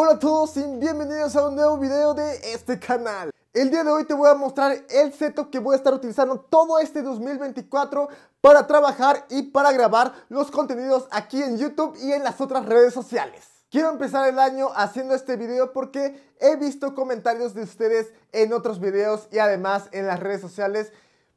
Hola a todos y bienvenidos a un nuevo video de este canal. El día de hoy te voy a mostrar el setup que voy a estar utilizando todo este 2024 para trabajar y para grabar los contenidos aquí en YouTube y en las otras redes sociales. Quiero empezar el año haciendo este video porque he visto comentarios de ustedes en otros videos y además en las redes sociales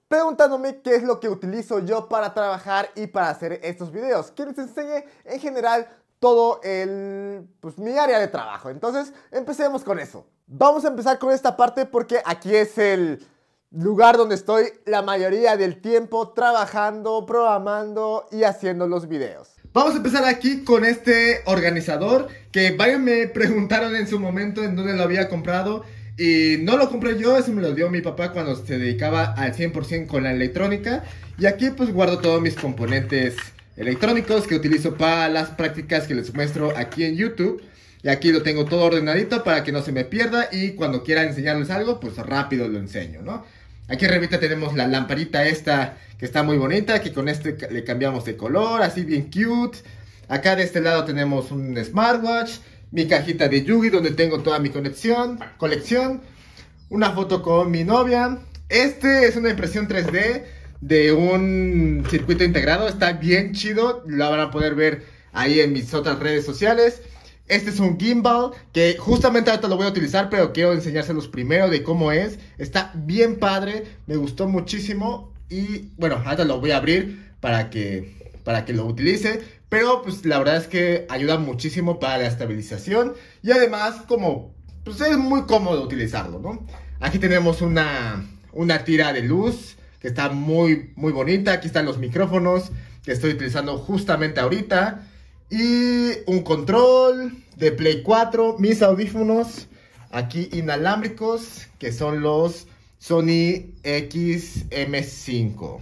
preguntándome qué es lo que utilizo yo para trabajar y para hacer estos videos. Que les enseñe en general todo el, pues mi área de trabajo. Entonces, empecemos con eso. Vamos a empezar con esta parte porque aquí es el lugar donde estoy la mayoría del tiempo trabajando, programando y haciendo los videos. Vamos a empezar aquí con este organizador que varios me preguntaron en su momento en dónde lo había comprado y no lo compré yo, eso me lo dio mi papá cuando se dedicaba al 100% con la electrónica y aquí pues guardo todos mis componentes electrónicos que utilizo para las prácticas que les muestro aquí en YouTube. Y aquí lo tengo todo ordenadito para que no se me pierda y cuando quiera enseñarles algo, pues rápido lo enseño, ¿no? Aquí arriba tenemos la lamparita esta que está muy bonita, que con este le cambiamos de color, así bien cute. Acá de este lado tenemos un smartwatch, mi cajita de Yugi donde tengo toda mi conexión, colección, una foto con mi novia. Este es una impresión 3D de un circuito integrado. Está bien chido, lo van a poder ver ahí en mis otras redes sociales. Este es un gimbal que justamente ahorita lo voy a utilizar, pero quiero enseñárselos primero de cómo es. Está bien padre, me gustó muchísimo y bueno, ahorita lo voy a abrir para que, para que lo utilice. Pero pues la verdad es que ayuda muchísimo para la estabilización y además como pues es muy cómodo utilizarlo, ¿no? Aquí tenemos una, una tira de luz que está muy, muy bonita. Aquí están los micrófonos que estoy utilizando justamente ahorita. Y un control de Play 4, mis audífonos aquí inalámbricos que son los Sony XM5.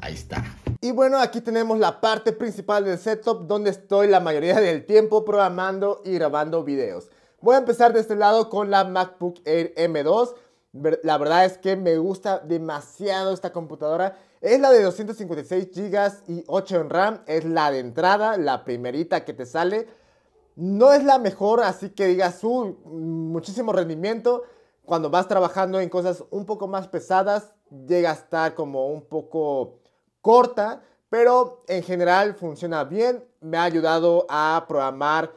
Ahí está. Y bueno, aquí tenemos la parte principal del setup donde estoy la mayoría del tiempo programando y grabando videos. Voy a empezar de este lado con la MacBook Air M2. La verdad es que me gusta demasiado esta computadora. Es la de 256 GB y 8 en RAM. Es la de entrada, la primerita que te sale. No es la mejor, así que digas, uh, muchísimo rendimiento. Cuando vas trabajando en cosas un poco más pesadas, llega a estar como un poco corta. Pero en general funciona bien. Me ha ayudado a programar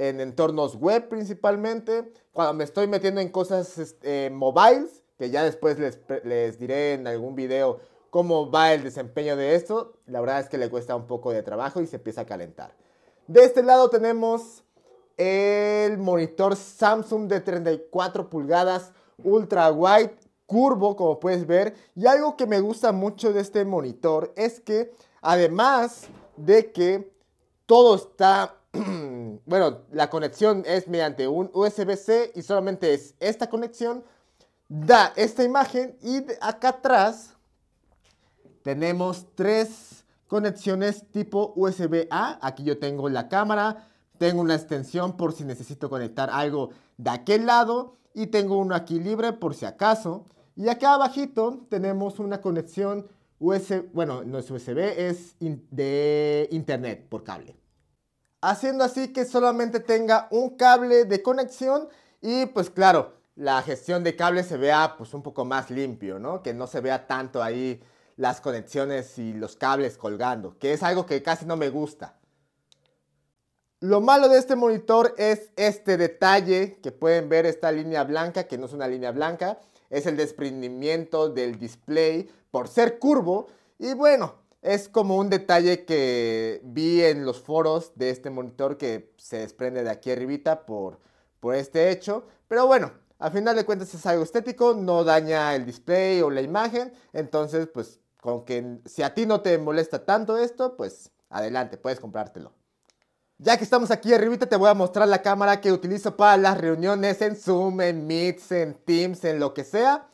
en entornos web principalmente, cuando me estoy metiendo en cosas este, mobiles, que ya después les, les diré en algún video cómo va el desempeño de esto, la verdad es que le cuesta un poco de trabajo y se empieza a calentar. De este lado tenemos el monitor Samsung de 34 pulgadas ultra wide curvo como puedes ver y algo que me gusta mucho de este monitor es que además de que todo está bueno, la conexión es mediante un USB-C y solamente es esta conexión, da esta imagen y acá atrás tenemos tres conexiones tipo USB-A. Aquí yo tengo la cámara, tengo una extensión por si necesito conectar algo de aquel lado y tengo uno aquí libre por si acaso. Y acá abajito tenemos una conexión USB, bueno, no es USB, es de internet por cable haciendo así que solamente tenga un cable de conexión y pues claro, la gestión de cables se vea pues un poco más limpio, ¿no? Que no se vea tanto ahí las conexiones y los cables colgando, que es algo que casi no me gusta. Lo malo de este monitor es este detalle que pueden ver esta línea blanca, que no es una línea blanca, es el desprendimiento del display por ser curvo. Y bueno, es como un detalle que vi en los foros de este monitor que se desprende de aquí arribita por, este hecho. Pero bueno, al final de cuentas es algo estético, no daña el display o la imagen. Entonces, pues con que si a ti no te molesta tanto esto, pues adelante, puedes comprártelo. Ya que estamos aquí arribita, te voy a mostrar la cámara que utilizo para las reuniones en Zoom, en Meets, en Teams, en lo que sea.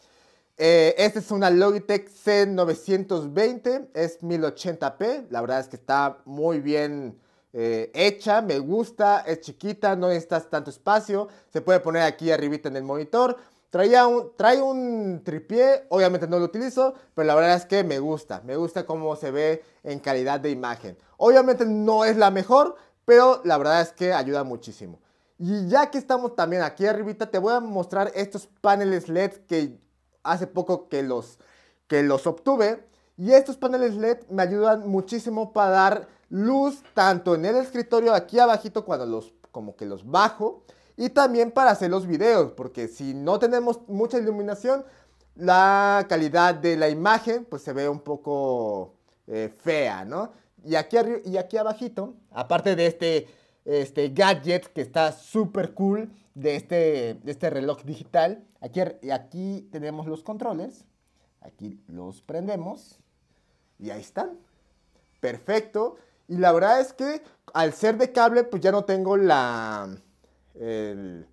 Eh, esta es una Logitech C920, es 1080p, la verdad es que está muy bien eh, hecha, me gusta, es chiquita, no necesitas tanto espacio, se puede poner aquí arribita en el monitor. Traía un, trae un tripié, obviamente no lo utilizo, pero la verdad es que me gusta, me gusta cómo se ve en calidad de imagen. Obviamente no es la mejor, pero la verdad es que ayuda muchísimo. Y ya que estamos también aquí arribita, te voy a mostrar estos paneles LED que hace poco que los, que los obtuve. Y estos paneles LED me ayudan muchísimo para dar luz tanto en el escritorio aquí abajito cuando los como que los bajo y también para hacer los videos porque si no tenemos mucha iluminación la calidad de la imagen pues se ve un poco eh, fea, ¿no? Y aquí, y aquí abajito, aparte de este, este gadget que está súper cool, de este, de este reloj digital. Aquí, aquí tenemos los controles, aquí los prendemos y ahí están. Perfecto. Y la verdad es que al ser de cable, pues ya no tengo la... El,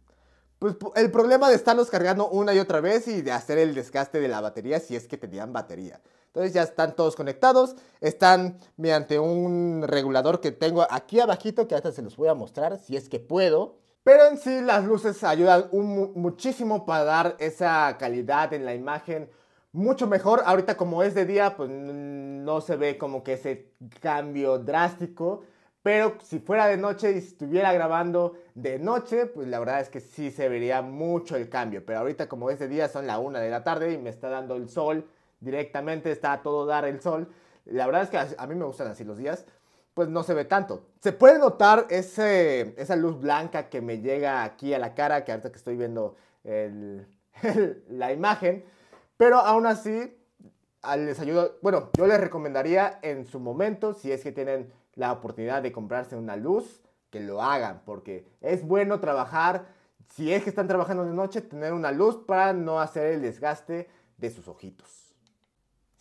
pues el problema de estarlos cargando una y otra vez y de hacer el desgaste de la batería si es que tenían batería. Entonces ya están todos conectados, están mediante un regulador que tengo aquí abajito que hasta se los voy a mostrar si es que puedo. Pero en sí las luces ayudan muchísimo para dar esa calidad en la imagen mucho mejor. Ahorita como es de día, pues no se ve como que ese cambio drástico. Pero si fuera de noche y estuviera grabando de noche, pues la verdad es que sí se vería mucho el cambio. Pero ahorita como es de día, son la una de la tarde y me está dando el sol directamente, está todo dar el sol. La verdad es que a mí me gustan así los días pues no se ve tanto. Se puede notar esa luz blanca que me llega aquí a la cara, que ahorita que estoy viendo la imagen, pero aún así ah, les ayudo, bueno, yo les recomendaría en su momento, si es que tienen la oportunidad de comprarse una luz, que lo hagan, porque es bueno trabajar, si es que están trabajando de noche, tener una luz para no hacer el desgaste de sus ojitos.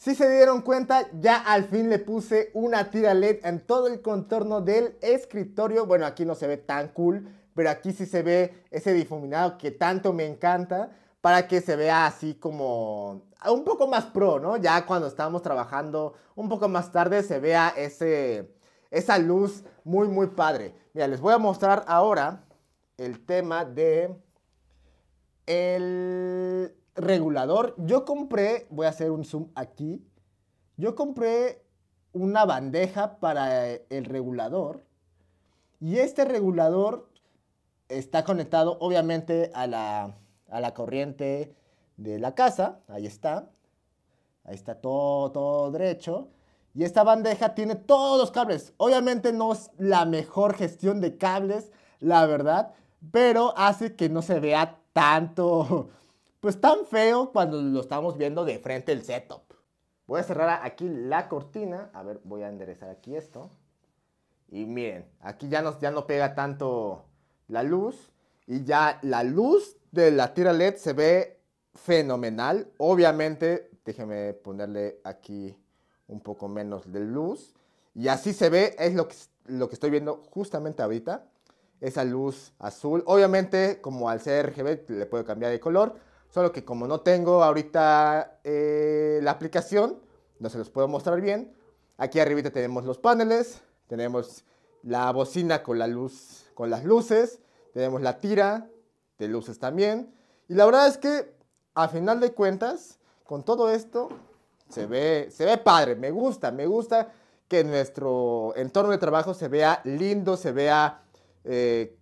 Si se dieron cuenta, ya al fin le puse una tira LED en todo el contorno del escritorio. Bueno, aquí no se ve tan cool, pero aquí sí se ve ese difuminado que tanto me encanta para que se vea así como un poco más pro, ¿no? Ya cuando estábamos trabajando un poco más tarde se vea ese, esa luz muy, muy padre. Mira, les voy a mostrar ahora el tema de el regulador. Yo compré, voy a hacer un zoom aquí. Yo compré una bandeja para el regulador. Y este regulador está conectado obviamente a la, a la corriente de la casa. Ahí está. Ahí está todo, todo derecho. Y esta bandeja tiene todos los cables. Obviamente no es la mejor gestión de cables, la verdad. Pero hace que no se vea tanto pues tan feo cuando lo estamos viendo de frente el setup. Voy a cerrar aquí la cortina. A ver, voy a enderezar aquí esto. Y miren, aquí ya, ya no pega tanto la luz. Y ya la luz de la tira LED se ve fenomenal. Obviamente, déjenme ponerle aquí un poco menos de luz. Y así se ve, es lo que, lo que estoy viendo justamente ahorita. Esa luz azul. Obviamente, como al ser RGB, le puedo cambiar de color. Solo que como no tengo ahorita eh, la aplicación, no se los puedo mostrar bien. Aquí arribita tenemos los paneles, tenemos la bocina con las luces, tenemos la tira de luces también. Y la verdad es que a final de cuentas, con todo esto, se ve, se ve padre, me gusta, me gusta que nuestro entorno de trabajo se vea lindo, se vea eh,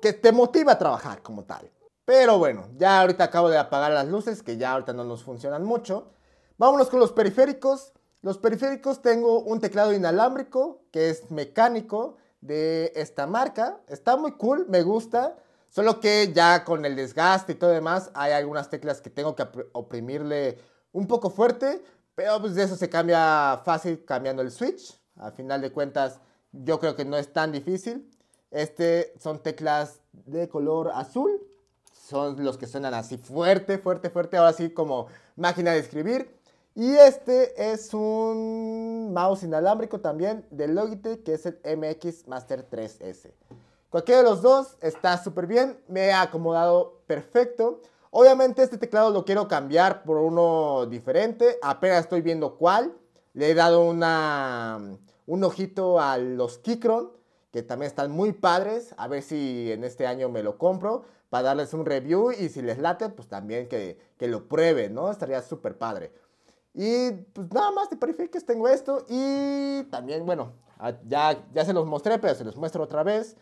que te motiva a trabajar como tal. Pero bueno, ya ahorita acabo de apagar las luces, que ya ahorita no nos funcionan mucho. Vámonos con los periféricos. Los periféricos tengo un teclado inalámbrico, que es mecánico, de esta marca. Está muy cool, me gusta. Solo que ya con el desgaste y todo demás, hay algunas teclas que tengo que oprimirle un poco fuerte. Pero pues de eso se cambia fácil cambiando el switch. A final de cuentas, yo creo que no es tan difícil. Este son teclas de color azul son los que suenan así fuerte, fuerte, fuerte, ahora sí como máquina de escribir. Y este es un mouse inalámbrico también de Logitech, que es el MX Master 3S. Cualquiera de los dos está súper bien, me ha acomodado perfecto. Obviamente este teclado lo quiero cambiar por uno diferente, apenas estoy viendo cuál. Le he dado una, un ojito a los Kikron, que también están muy padres, a ver si en este año me lo compro para darles un review y si les late, pues también que, lo prueben, ¿no? Estaría súper padre. Y pues nada más de perifiques tengo esto y también, bueno, ah, ya, ya se los mostré, pero se los muestro otra vez.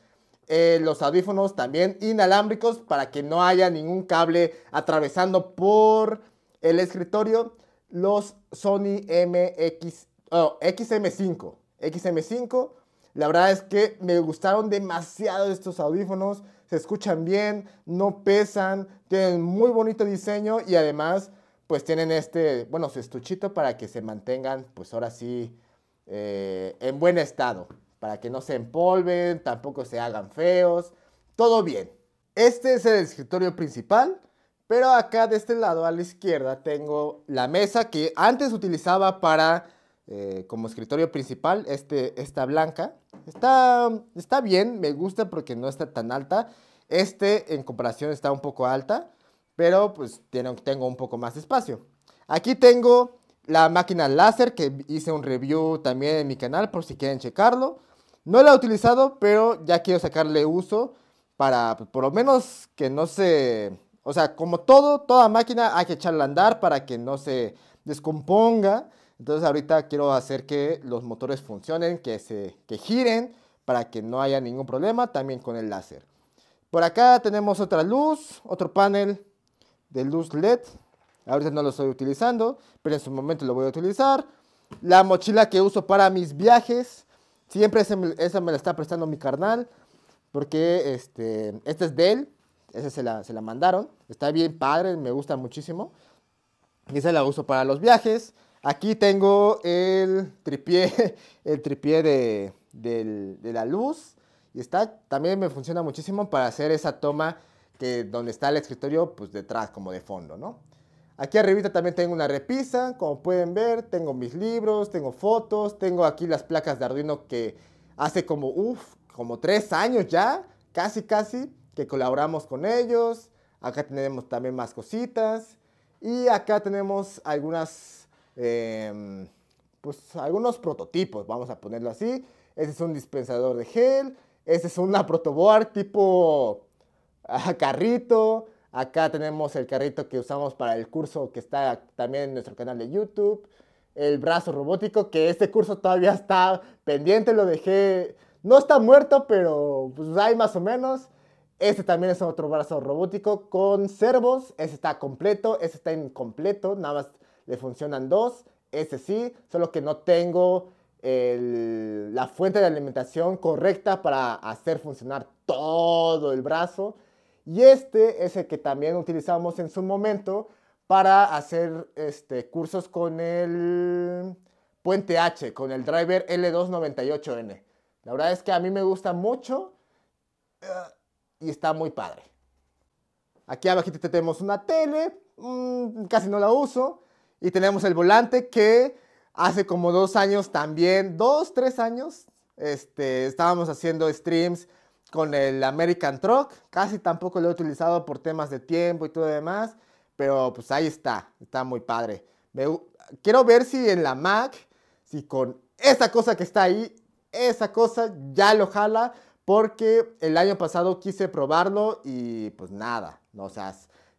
Eh, los audífonos también inalámbricos para que no haya ningún cable atravesando por el escritorio. Los Sony MX, oh, XM5. XM5, la verdad es que me gustaron demasiado estos audífonos se escuchan bien, no pesan, tienen muy bonito diseño y además pues tienen este, bueno, su estuchito para que se mantengan pues ahora sí eh, en buen estado, para que no se empolven, tampoco se hagan feos, todo bien. Este es el escritorio principal, pero acá de este lado a la izquierda tengo la mesa que antes utilizaba para eh, como escritorio principal, este, esta blanca. Está, está bien, me gusta porque no está tan alta. Este en comparación está un poco alta, pero pues tiene, tengo un poco más de espacio. Aquí tengo la máquina láser que hice un review también en mi canal por si quieren checarlo. No la he utilizado, pero ya quiero sacarle uso para pues, por lo menos que no se... O sea, como todo, toda máquina hay que echarla a andar para que no se descomponga entonces ahorita quiero hacer que los motores funcionen, que, se, giren para que no haya ningún problema también con el láser. Por acá tenemos otra luz, otro panel de luz LED. Ahorita no lo estoy utilizando, pero en su momento lo voy a utilizar. La mochila que uso para mis viajes. Siempre esa me la está prestando mi carnal. Porque este, esta es de él. Esa se la, se la mandaron. Está bien padre, me gusta muchísimo. Y esa la uso para los viajes. Aquí tengo el tripié, el tripié de, la luz. Y está, también me funciona muchísimo para hacer esa toma que donde está el escritorio, pues detrás, como de fondo, ¿no? Aquí arribita también tengo una repisa, como pueden ver, tengo mis libros, tengo fotos, tengo aquí las placas de Arduino que hace como, uff, como tres años ya, casi casi, que colaboramos con ellos. Acá tenemos también más cositas. Y acá tenemos algunas Em, pues algunos prototipos, vamos a ponerlo así. Este es un dispensador de gel, este es una protoboard tipo ah, carrito. Acá tenemos el carrito que usamos para el curso que está también en nuestro canal de YouTube. El brazo robótico, que este curso todavía está pendiente, lo dejé... No está muerto, pero pues hay más o menos. Este también es otro brazo robótico con servos. Este está completo, este está incompleto. Nada más le funcionan dos, ese sí, solo que no tengo la fuente de alimentación correcta para hacer funcionar todo el brazo. Y este es el que también utilizamos en su momento para hacer este, cursos con el puente H, con el driver L298N. La verdad es que a mí me gusta mucho eh, y está muy padre. Aquí abajito tenemos una tele, mm, casi no la uso. Y tenemos el volante que hace como dos años también, dos, tres años, este, estábamos haciendo streams con el American Truck. Casi tampoco lo he utilizado por temas de tiempo y todo demás. Pero pues ahí está, está muy padre. quiero ver si en la Mac, si con esa cosa que está ahí, esa cosa ya lo jala. Porque el año pasado quise probarlo y pues nada. No, o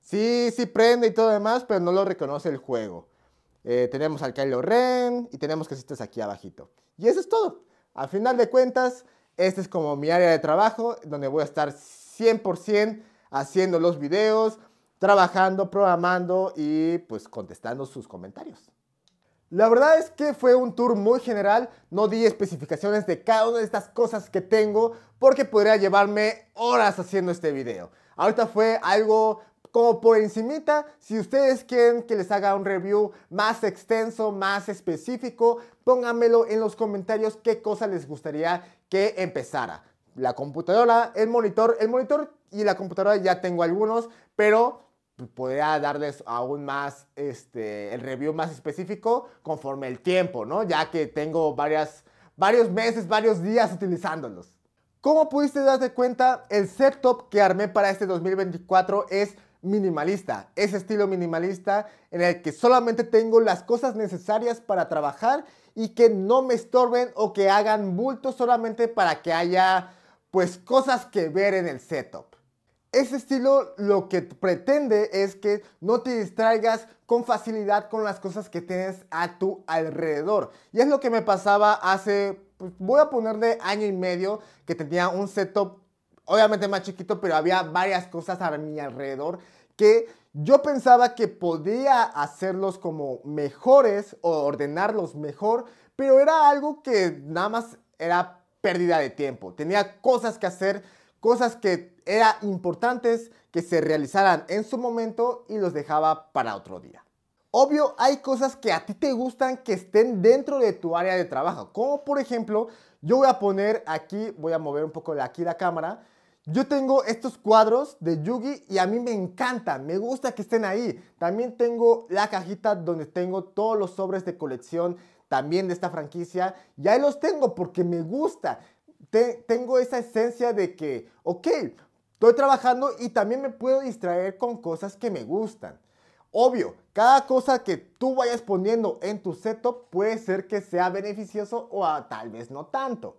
sí, sí prende y todo demás, pero no lo reconoce el juego. Eh, tenemos al Kylo Ren y tenemos que casitas aquí abajito. Y eso es todo. Al final de cuentas, este es como mi área de trabajo, donde voy a estar 100% haciendo los videos, trabajando, programando y pues contestando sus comentarios. La verdad es que fue un tour muy general, no di especificaciones de cada una de estas cosas que tengo porque podría llevarme horas haciendo este video. Ahorita fue algo como por encimita, si ustedes quieren que les haga un review más extenso, más específico, pónganmelo en los comentarios qué cosa les gustaría que empezara. La computadora, el monitor, el monitor y la computadora ya tengo algunos, pero podría darles aún más este, el review más específico conforme el tiempo, ¿no? Ya que tengo varias, varios meses, varios días utilizándolos. Como pudiste darte cuenta, el setup que armé para este 2024 es minimalista, ese estilo minimalista en el que solamente tengo las cosas necesarias para trabajar y que no me estorben o que hagan bulto solamente para que haya pues cosas que ver en el setup. Ese estilo lo que pretende es que no te distraigas con facilidad con las cosas que tienes a tu alrededor. Y es lo que me pasaba hace, pues, voy a ponerle año y medio, que tenía un setup obviamente más chiquito, pero había varias cosas a mi alrededor que yo pensaba que podía hacerlos como mejores o ordenarlos mejor, pero era algo que nada más era pérdida de tiempo. Tenía cosas que hacer, cosas que eran importantes que se realizaran en su momento y los dejaba para otro día. Obvio, hay cosas que a ti te gustan que estén dentro de tu área de trabajo. Como por ejemplo, yo voy a poner aquí, voy a mover un poco aquí la cámara. Yo tengo estos cuadros de Yugi y a mí me encanta, me gusta que estén ahí. También tengo la cajita donde tengo todos los sobres de colección también de esta franquicia. Y ahí los tengo porque me gusta. tengo esa esencia de que, ok, estoy trabajando y también me puedo distraer con cosas que me gustan. Obvio, cada cosa que tú vayas poniendo en tu setup puede ser que sea beneficioso o ah, tal vez no tanto.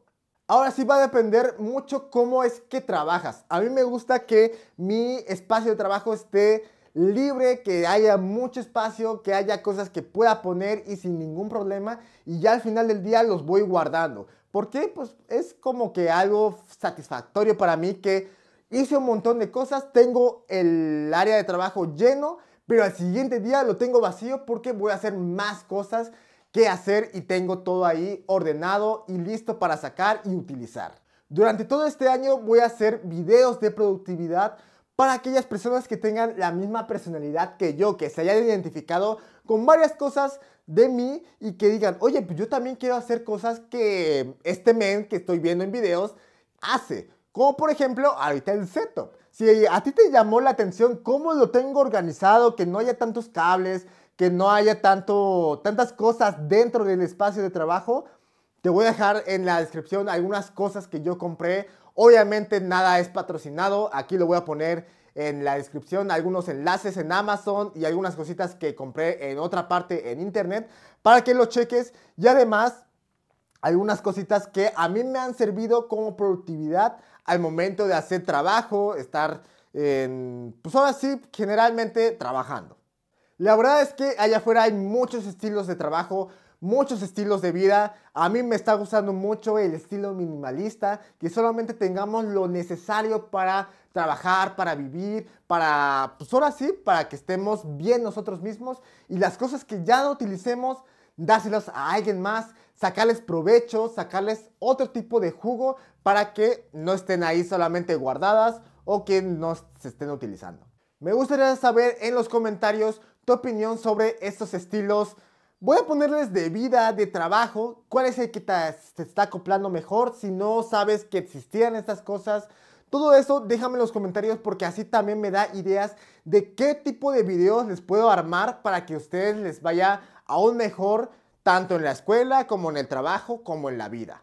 Ahora sí va a depender mucho cómo es que trabajas. A mí me gusta que mi espacio de trabajo esté libre, que haya mucho espacio, que haya cosas que pueda poner y sin ningún problema. Y ya al final del día los voy guardando. ¿Por qué? Pues es como que algo satisfactorio para mí que hice un montón de cosas, tengo el área de trabajo lleno pero al siguiente día lo tengo vacío porque voy a hacer más cosas que hacer y tengo todo ahí ordenado y listo para sacar y utilizar. Durante todo este año voy a hacer videos de productividad para aquellas personas que tengan la misma personalidad que yo, que se hayan identificado con varias cosas de mí y que digan, oye, pues yo también quiero hacer cosas que este men que estoy viendo en videos hace. Como por ejemplo, ahorita el setup si a ti te llamó la atención cómo lo tengo organizado, que no haya tantos cables, que no haya tantas cosas dentro del espacio de trabajo, te voy a dejar en la descripción algunas cosas que yo compré. Obviamente nada es patrocinado, aquí lo voy a poner en la descripción algunos enlaces en Amazon y algunas cositas que compré en otra parte en internet para que lo cheques y además algunas cositas que a mí me han servido como productividad al momento de hacer trabajo, estar, en, pues ahora sí, generalmente trabajando. La verdad es que allá afuera hay muchos estilos de trabajo, muchos estilos de vida. A mí me está gustando mucho el estilo minimalista, que solamente tengamos lo necesario para trabajar, para vivir, para, pues ahora sí, para que estemos bien nosotros mismos y las cosas que ya no utilicemos, dáselas a alguien más, sacarles provecho, sacarles otro tipo de jugo para que no estén ahí solamente guardadas o que no se estén utilizando. Me gustaría saber en los comentarios tu opinión sobre estos estilos. Voy a ponerles de vida, de trabajo, cuál es el que te, está acoplando mejor, si no sabes que existían estas cosas. Todo eso déjame en los comentarios porque así también me da ideas de qué tipo de videos les puedo armar para que a ustedes les vaya aún mejor tanto en la escuela como en el trabajo como en la vida.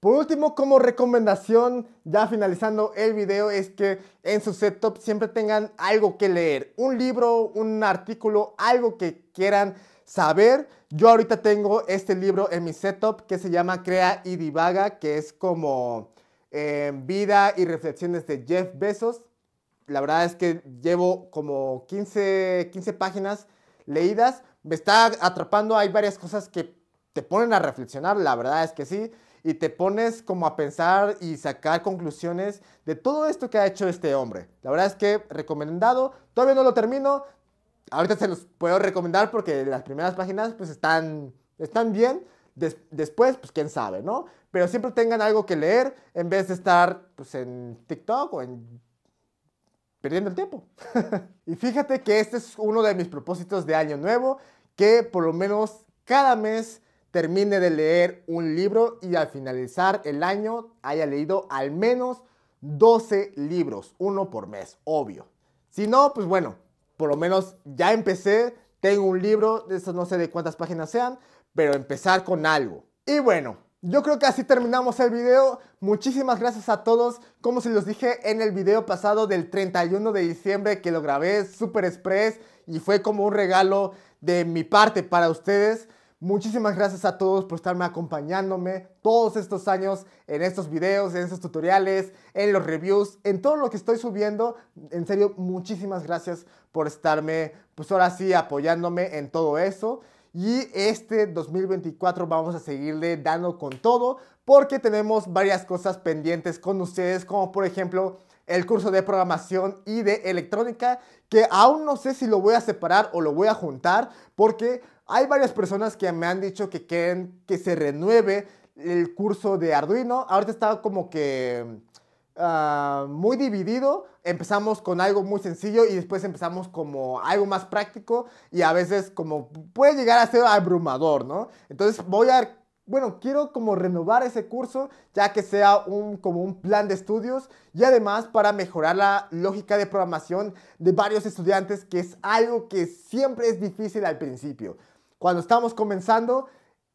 Por último, como recomendación, ya finalizando el video, es que en su setup siempre tengan algo que leer, un libro, un artículo, algo que quieran saber. Yo ahorita tengo este libro en mi setup que se llama Crea y Divaga, que es como eh, vida y reflexiones de Jeff Bezos. La verdad es que llevo como 15, 15 páginas leídas, me está atrapando. Hay varias cosas que te ponen a reflexionar, la verdad es que sí. Y te pones como a pensar y sacar conclusiones de todo esto que ha hecho este hombre. La verdad es que recomendado. Todavía no lo termino. Ahorita se los puedo recomendar porque las primeras páginas pues están, están bien. después, pues quién sabe, ¿no? Pero siempre tengan algo que leer en vez de estar pues en TikTok o en perdiendo el tiempo. y fíjate que este es uno de mis propósitos de año nuevo que por lo menos cada mes termine de leer un libro y al finalizar el año haya leído al menos 12 libros, uno por mes, obvio. Si no, pues bueno, por lo menos ya empecé, tengo un libro, de eso no sé de cuántas páginas sean, pero empezar con algo. Y bueno, yo creo que así terminamos el video. Muchísimas gracias a todos. Como se los dije en el video pasado del 31 de diciembre que lo grabé super express y fue como un regalo de mi parte para ustedes. Muchísimas gracias a todos por estarme acompañándome todos estos años en estos videos, en estos tutoriales, en los reviews, en todo lo que estoy subiendo. En serio, muchísimas gracias por estarme, pues ahora sí, apoyándome en todo eso. Y este 2024 vamos a seguirle dando con todo porque tenemos varias cosas pendientes con ustedes, como por ejemplo el curso de programación y de electrónica, que aún no sé si lo voy a separar o lo voy a juntar, porque hay varias personas que me han dicho que quieren que se renueve el curso de Arduino. Ahorita estaba como que Ah, muy dividido. Empezamos con algo muy sencillo y después empezamos como algo más práctico y a veces como puede llegar a ser abrumador, ¿no? Entonces voy a bueno, quiero como renovar ese curso ya que sea un, como un plan de estudios y además para mejorar la lógica de programación de varios estudiantes que es algo que siempre es difícil al principio. Cuando estamos comenzando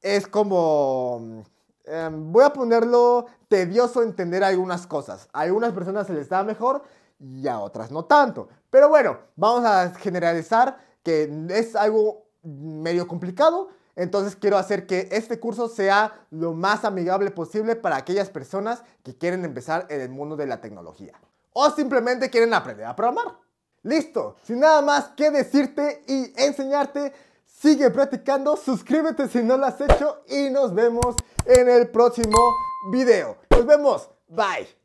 es como Em, voy a ponerlo tedioso entender algunas cosas. A algunas personas se les da mejor y a otras no tanto. Pero bueno, vamos a generalizar que es algo medio complicado. Entonces quiero hacer que este curso sea lo más amigable posible para aquellas personas que quieren empezar en el mundo de la tecnología. O simplemente quieren aprender a programar. Listo, sin nada más que decirte y enseñarte, Sigue practicando, suscríbete si no lo has hecho y nos vemos en el próximo video. Nos vemos, bye.